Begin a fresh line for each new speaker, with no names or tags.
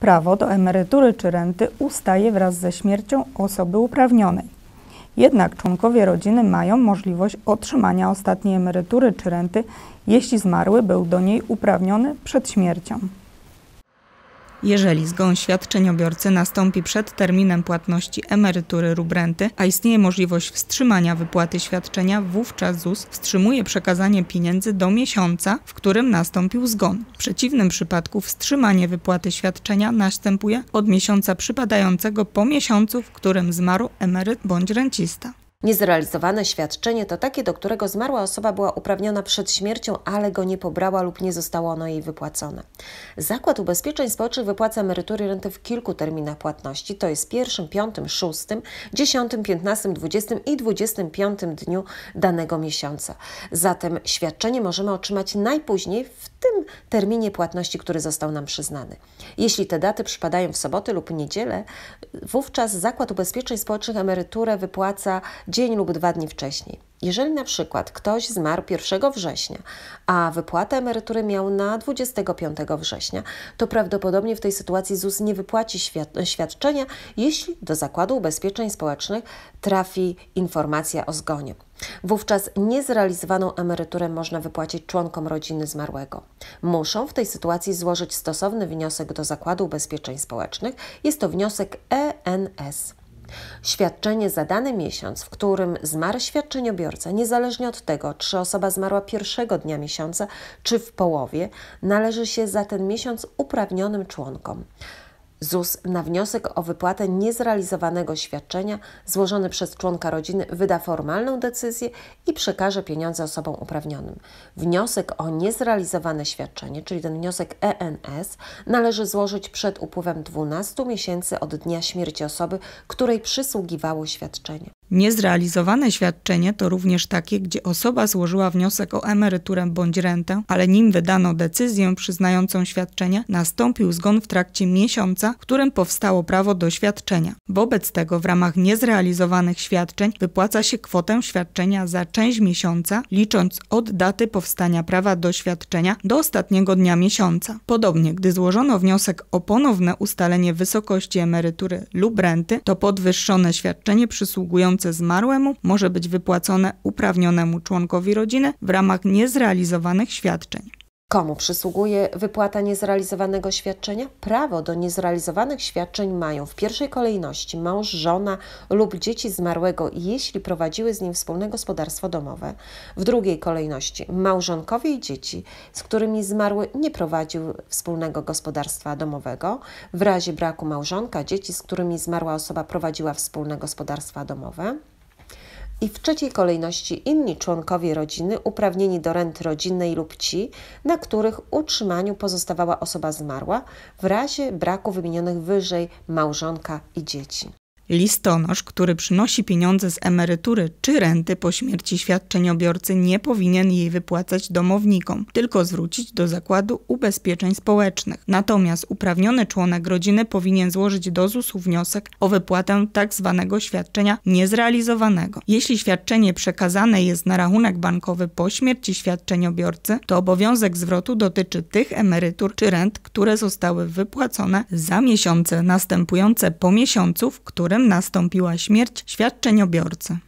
Prawo do emerytury czy renty ustaje wraz ze śmiercią osoby uprawnionej. Jednak członkowie rodziny mają możliwość otrzymania ostatniej emerytury czy renty, jeśli zmarły był do niej uprawniony przed śmiercią. Jeżeli zgon świadczeniobiorcy nastąpi przed terminem płatności emerytury lub renty, a istnieje możliwość wstrzymania wypłaty świadczenia, wówczas ZUS wstrzymuje przekazanie pieniędzy do miesiąca, w którym nastąpił zgon. W przeciwnym przypadku wstrzymanie wypłaty świadczenia następuje od miesiąca przypadającego po miesiącu, w którym zmarł emeryt bądź rencista.
Niezrealizowane świadczenie to takie, do którego zmarła osoba była uprawniona przed śmiercią, ale go nie pobrała lub nie zostało ono jej wypłacone. Zakład Ubezpieczeń Społecznych wypłaca emerytury i renty w kilku terminach płatności, to jest pierwszym, piątym, szóstym, dziesiątym, piętnastym, dwudziestym i dwudziestym piątym dniu danego miesiąca. Zatem świadczenie możemy otrzymać najpóźniej w tym terminie płatności, który został nam przyznany. Jeśli te daty przypadają w soboty lub niedzielę, wówczas Zakład Ubezpieczeń Społecznych emeryturę wypłaca dzień lub dwa dni wcześniej. Jeżeli na przykład ktoś zmarł 1 września, a wypłatę emerytury miał na 25 września, to prawdopodobnie w tej sytuacji ZUS nie wypłaci świadczenia, jeśli do Zakładu Ubezpieczeń Społecznych trafi informacja o zgonie. Wówczas niezrealizowaną emeryturę można wypłacić członkom rodziny zmarłego. Muszą w tej sytuacji złożyć stosowny wniosek do Zakładu Ubezpieczeń Społecznych. Jest to wniosek ENS. Świadczenie za dany miesiąc, w którym zmarł świadczeniobiorca, niezależnie od tego, czy osoba zmarła pierwszego dnia miesiąca, czy w połowie, należy się za ten miesiąc uprawnionym członkom. ZUS na wniosek o wypłatę niezrealizowanego świadczenia złożony przez członka rodziny wyda formalną decyzję i przekaże pieniądze osobom uprawnionym. Wniosek o niezrealizowane świadczenie, czyli ten wniosek ENS, należy złożyć przed upływem 12 miesięcy od dnia śmierci osoby, której przysługiwało świadczenie.
Niezrealizowane świadczenie to również takie, gdzie osoba złożyła wniosek o emeryturę bądź rentę, ale nim wydano decyzję przyznającą świadczenie, nastąpił zgon w trakcie miesiąca, w którym powstało prawo do świadczenia. Wobec tego w ramach niezrealizowanych świadczeń wypłaca się kwotę świadczenia za część miesiąca, licząc od daty powstania prawa do świadczenia do ostatniego dnia miesiąca. Podobnie, gdy złożono wniosek o ponowne ustalenie wysokości emerytury lub renty, to podwyższone świadczenie przysługuje zmarłemu może być wypłacone uprawnionemu członkowi rodziny w ramach niezrealizowanych świadczeń.
Komu przysługuje wypłata niezrealizowanego świadczenia? Prawo do niezrealizowanych świadczeń mają w pierwszej kolejności mąż, żona lub dzieci zmarłego, jeśli prowadziły z nim wspólne gospodarstwo domowe, w drugiej kolejności małżonkowie i dzieci, z którymi zmarły nie prowadził wspólnego gospodarstwa domowego, w razie braku małżonka, dzieci, z którymi zmarła osoba prowadziła wspólne gospodarstwa domowe i w trzeciej kolejności inni członkowie rodziny uprawnieni do renty rodzinnej lub ci, na których utrzymaniu pozostawała osoba zmarła w razie braku wymienionych wyżej małżonka i dzieci.
Listonosz, który przynosi pieniądze z emerytury czy renty po śmierci świadczeniobiorcy, nie powinien jej wypłacać domownikom, tylko zwrócić do Zakładu Ubezpieczeń Społecznych. Natomiast uprawniony członek rodziny powinien złożyć do ZUS-u wniosek o wypłatę tzw. Tak świadczenia niezrealizowanego. Jeśli świadczenie przekazane jest na rachunek bankowy po śmierci świadczeniobiorcy, to obowiązek zwrotu dotyczy tych emerytur czy rent, które zostały wypłacone za miesiące następujące po miesiącu, w którym którym nastąpiła śmierć świadczeniobiorcy.